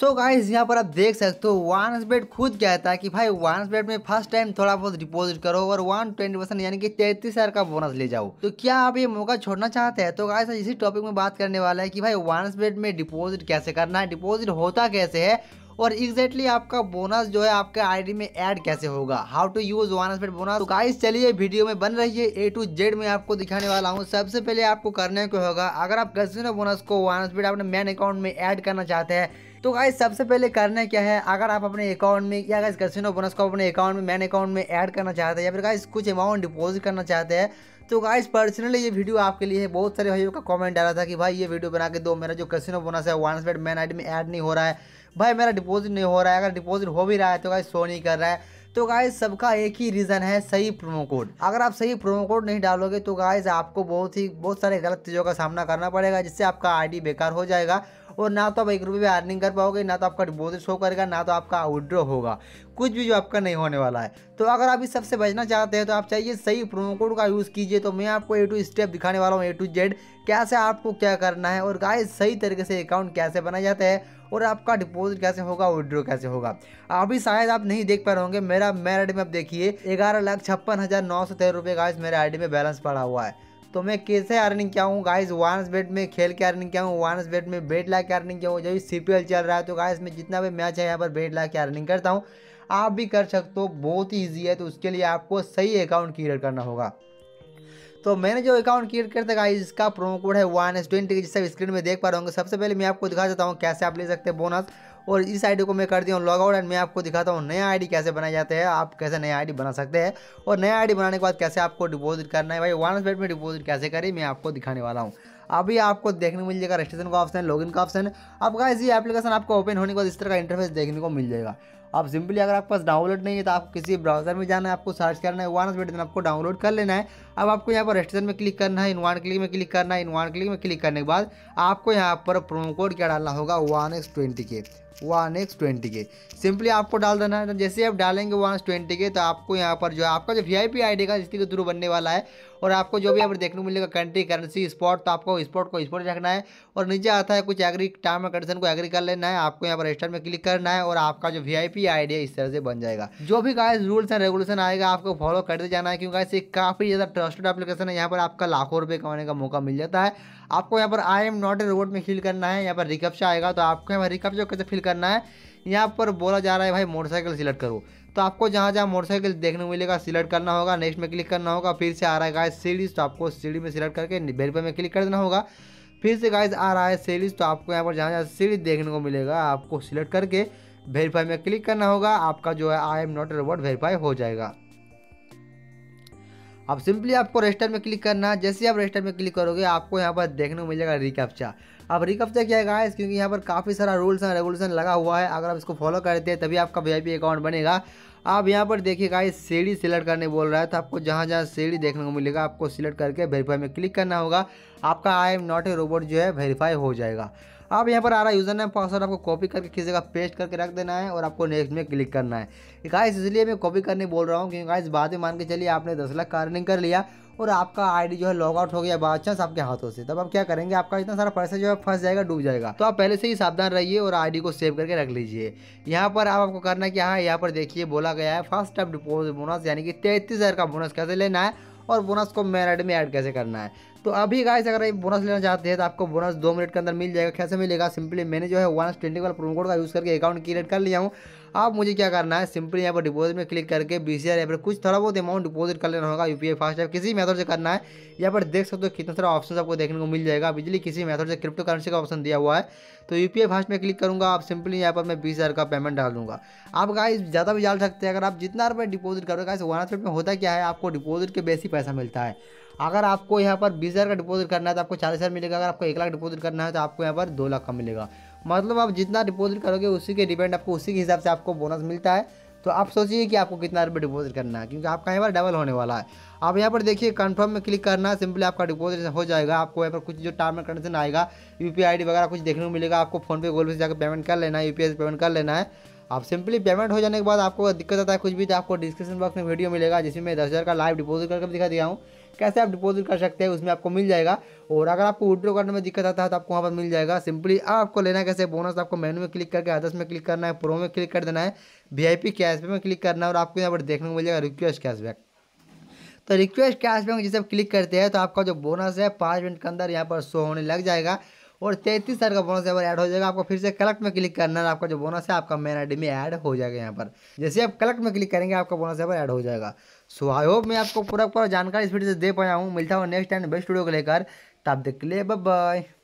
तो गाइस यहाँ पर आप देख सकते हो वानस बेट खुद कहता है कि भाई वानस बेट में फर्स्ट टाइम थोड़ा बहुत डिपॉजिट करो और वन ट्वेंटी परसेंट यानी कि तैतीस हजार का बोनस ले जाओ तो क्या आप ये मौका छोड़ना चाहते हैं तो गाइस इसी टॉपिक में बात करने वाला है कि भाई वानस बेट में डिपॉजिट कैसे करना है डिपॉजिट होता कैसे है और एग्जैक्टली exactly आपका बोनस जो है आपके आईडी में ऐड कैसे होगा how to use one hundred bonus तो गाइस चलिए वीडियो में बन रही है ए टू जेड में आपको दिखाने वाला हूँ सबसे पहले आपको करने को होगा अगर आप गजिनो बोनस को वन हंड्रेड अपने मेन अकाउंट में ऐड करना चाहते हैं तो गाइज सबसे पहले करना क्या है अगर आप अपने अकाउंट में या गाइज कैसीनो बोनस को अपने अकाउंट में मैन अकाउंट में ऐड करना चाहते हैं या फिर गाइज कुछ अमाउंट डिपॉजिट करना चाहते हैं तो गाइस पर्सनली ये वीडियो आपके लिए है बहुत सारे भाइयों का कमेंट आ रहा था कि भाई ये वीडियो बना के दो मेरा जो कैसीनो बोनस है वन हंड्रेड मैन आईडी में ऐड नहीं हो रहा है भाई मेरा डिपॉजिट नहीं हो रहा है अगर डिपॉजिट हो भी रहा है तो गाइस शो नहीं कर रहा है तो गाइस सबका एक ही रीज़न है सही प्रोमो कोड अगर आप सही प्रोमो कोड नहीं डालोगे तो गाइस आपको बहुत ही बहुत सारे गलत चीज़ों का सामना करना पड़ेगा जिससे आपका आईडी बेकार हो जाएगा और ना तो आप एक रुपये भी अर्निंग कर पाओगे ना तो आपका डिपोजिट शो करेगा ना तो आपका आउटड्रॉ होगा कुछ भी जो आपका नहीं होने वाला है तो अगर आप इस सबसे बचना चाहते हैं तो आप चाहिए सही प्रोमो कोड का यूज़ कीजिए तो मैं आपको ए टू स्टेप दिखाने वाला हूँ ए टू जेड कैसे आपको क्या करना है और गाय सही तरीके से अकाउंट कैसे बनाया जाता है और आपका डिपॉजिट कैसे होगा विड्रॉ कैसे होगा अभी शायद आप नहीं देख पा रहे होंगे मेरा मेरा आई में आप देखिए ग्यारह लाख छप्पन हज़ार नौ सौ तेरह रुपये का मेरे आई में बैलेंस पड़ा हुआ है तो मैं कैसे अर्निंग क्या हूँ गाइस वानस बेट में खेल के अर्निंग क्या हूँ वानस बेट में बेट ला के अर्निंग क्या हूँ जब सी चल रहा है तो गाइस मैं जितना भी मैच है यहाँ पर बेट ला के अर्निंग करता हूँ आप भी कर सकते हो बहुत ही ईजी है तो उसके लिए आपको सही अकाउंट क्रिएट करना होगा तो मैंने जो अकाउंट क्रिएट करते था इसका प्रोमो कोड है वन एस ट्वेंटी जिससे स्क्रीन में देख पा रहे होंगे सबसे पहले मैं आपको दिखा देता हूँ कैसे आप ले सकते हैं बोनस और इस आईडी को मैं कर दिया हूँ लॉग आउट एंड मैं आपको दिखाता हूँ नया आईडी कैसे बनाए जाते हैं आप कैसे नया आईडी बना सकते हैं और नया आईडी बनाने के बाद कैसे आपको डिपॉजिट करना है भाई वन एस में डिपॉजिट कैसे करें मैं आपको दिखाने वाला हूँ अभी आपको देखने को मिल जाएगा रजिस्ट्रेशन का ऑप्शन लॉगिन का ऑप्शन अब गाइस ये एप्लीकेशन आपको ओपन होने के बाद इस तरह का इंटरफेस देखने को मिल जाएगा आप सिंपली अगर आपके पास डाउनलोड नहीं है तो आप किसी ब्राउजर में जाना है आपको सर्च करना है इनवान वेटन आपको डाउनलोड कर लेना है अब आपको यहाँ पर रजिस्ट्रेशन में क्लिक करना है इन वन क्लिक में क्लिक करना है इन वन क्लिक में क्लिक करने के बाद आपको यहाँ पर प्रोमो कोड क्या डालना होगा वन एक्स ट्वेंटी के वन एक्स ट्वेंटी के सिंपली आपको डाल देना है तो जैसे आप डालेंगे वन एक्स ट्वेंटी के तो आपको यहाँ पर जो है आपका जो V I P I D का इसी के थ्रू बनने वाला है और आपको जो भी यहाँ पर देखने को मिलेगा कंट्री करेंसी स्पॉट तो आपको स्पॉट को स्पॉट रखना है और नीचे आता है कुछ एग्री टर्म एंड कंडीशन को एग्री कर लेना है आपको यहाँ पर रजिस्टर में क्लिक करना है और आपका जो वी आई पी आई है इस तरह से बन जाएगा जो भी गाइस रूल्स एंड रेगुलेशन आएगा आपको फॉलो करते जाना है क्योंकि ऐसे काफ़ी ज़्यादा ट्रस्टेड एप्लीकेशन है यहाँ पर आपका लाखों रुपये कमाने का मौका मिल जाता है आपको यहाँ पर I am not a robot में फिल करना है यहाँ पर रिकप्शा आएगा तो आपको यहाँ पर रिकप्शा कैसे फिल करना है यहाँ पर बोला जा रहा है भाई मोटरसाइकिल सिलेक्ट करो तो आपको जहाँ जहाँ मोटरसाइकिल देखने को मिलेगा सिलेक्ट करना होगा नेक्स्ट में क्लिक करना होगा फिर से आ रहा है गाइस सीरीज तो आपको सीढ़ी में सिलेक्ट करके बेल पर में क्लिक कर देना होगा फिर से गाइस आ रहा है सीरीज तो आपको यहाँ पर जहाँ जहाँ सीरीज देखने को मिलेगा आपको सिलेक्ट करके वेरीफाई में क्लिक करना होगा आपका जो है I am not robot verify हो जाएगा अब सिंपली आपको रजिस्टर में क्लिक करना है जैसे आप रजिस्टर में क्लिक करोगे आपको यहाँ पर देखने को मिलेगा रिकप्चा अब रिकप्चा क्या है गाइस क्योंकि यहाँ पर काफ़ी सारा रूल्स एंड रेगुलेशन लगा हुआ है अगर आप इसको फॉलो करते हैं तभी आपका वी अकाउंट बनेगा आप यहाँ पर देखिए गाइस सीढ़ी सिलेक्ट करने बोल रहा है तो आपको जहाँ जहाँ सीढ़ी देखने को मिलेगा आपको सिलेक्ट करके वेरीफाई में क्लिक करना होगा आपका I am not a robot जो है वेरीफाई हो जाएगा आप यहाँ पर आ रहा है यूज़र नेम पासवर्ड आपको कॉपी करके किसी जगह पेस्ट करके रख देना है और आपको नेक्स्ट में क्लिक करना है गाइस इसलिए मैं कॉपी करने बोल रहा हूँ क्योंकि गाइस बाद में मान के चलिए आपने दस लाख का अर्निंग कर लिया और आपका आईडी जो है लॉग आउट हो गया बाई चांस आपके हाथों से तब आप क्या करेंगे आपका इतना सारा पैसा जो है फंस जाएगा डूब जाएगा तो आप पहले से ही सावधान रहिए और आईडी को सेव करके रख लीजिए यहाँ पर आप आपको करना क्या है यहाँ पर देखिए बोला गया है फर्स्ट टाइम डिपोजिट बोनस यानी कि तैंतीस का बोनस कैसे लेना है और बोनस को मेरिट में ऐड कैसे करना है तो अभी गाइस अगर बोनस लेना चाहते हैं तो आपको बोनस दो मिनट के अंदर मिल जाएगा कैसे मिलेगा सिंपली मैंने जो है वन ट्वेंटी वाला प्रोमो कोड का यूज़ करके अकाउंट क्रिएट कर लिया हूँ आप मुझे क्या करना है सिंपली यहाँ पर डिपॉजिट में क्लिक करके बी सी आर या फिर कुछ थोड़ा बहुत अमाउंट डिपॉजिट कर लेना होगा U P I fast app किसी मेथड से करना है यहाँ पर देख सकते हो कितना सारा ऑप्शन आपको देखने को मिल जाएगा बिजली किसी मेथड से क्रिप्टो करेंसी का ऑप्शन दिया हुआ है तो यू पी आई फास्ट में क्लिक करूँगा आप सिंपली यहाँ पर मैं बीस हज़ार का पेमेंट डाल दूँगा आप गाइस ज़्यादा भी डाल सकते हैं अगर आप जितना रुपये डिपॉजिट करोगे गाइस वन एस में होता क्या है आपको डिपॉजिट के बेस ही पैसा मिलता है अगर आपको यहाँ पर बीस हज़ार का डिपोजिट करना है तो आपको चालीस हज़ार मिलेगा अगर आपको एक लाख डिपोजिट करना है तो आपको यहाँ पर दो लाख का मिलेगा मतलब आप जितना डिपोजिट करोगे उसी के डिपेंड आपको उसी के हिसाब से आपको बोनस मिलता है तो आप सोचिए कि आपको कितना रुपये डिपॉजिट करना है क्योंकि आपका यहाँ पर डबल होने वाला है आप यहाँ पर देखिए कंफर्म में क्लिक करना है सिंपली आपका डिपॉजिट हो जाएगा आपको यहाँ पर कुछ जो टर्म एंड कंडीशन आएगा यू पी वगैरह कुछ देखने को मिलेगा आपको फोनपे गूगल पे से जाकर पेमेंट कर लेना है यू से पेमेंट कर लेना है आप सिंपली पेमेंट हो जाने के बाद आपको दिक्कत आता है कुछ भी तो आपको डिस्क्रिप्शन बॉक्स में वीडियो मिलेगा जिसमें मैं दस हज़ार का लाइव डिपोजिट करके दिखा दिया हूँ कैसे आप डिपॉजिट कर सकते हैं उसमें आपको मिल जाएगा और अगर आपको विड्रो करने में दिक्कत आता है तो आपको वहाँ पर मिल जाएगा सिंपली आपको लेना कैसे बोनस आपको मेनू में क्लिक करके आदर्श में क्लिक करना है प्रो में क्लिक कर देना है वी आई पी कैशबैक में क्लिक करना है और आपको यहाँ पर देखने को मिल जाएगा रिक्वेस्ट कैशबैक तो रिक्वेस्ट कैशबैक में जैसे आप क्लिक करते हैं तो आपका जो बोनस है पाँच मिनट के अंदर यहाँ पर शो होने लग जाएगा और तैंतीस हजार का बोनस यहाँ पर ऐड हो जाएगा आपको फिर से कलेक्ट में क्लिक करना है आपका जो बोनस है आपका मेन आई में ऐड हो जाएगा यहाँ पर जैसे आप कलेक्ट में क्लिक करेंगे आपका बोनस यहाँ पर ऐड हो जाएगा सो आई होप मैं आपको पूरा पूरा जानकारी इस वीडियो से दे पाया हूँ मिलता हूँ नेक्स्ट टाइम बेस्ट वीडियो को लेकर तब देख लिए बाय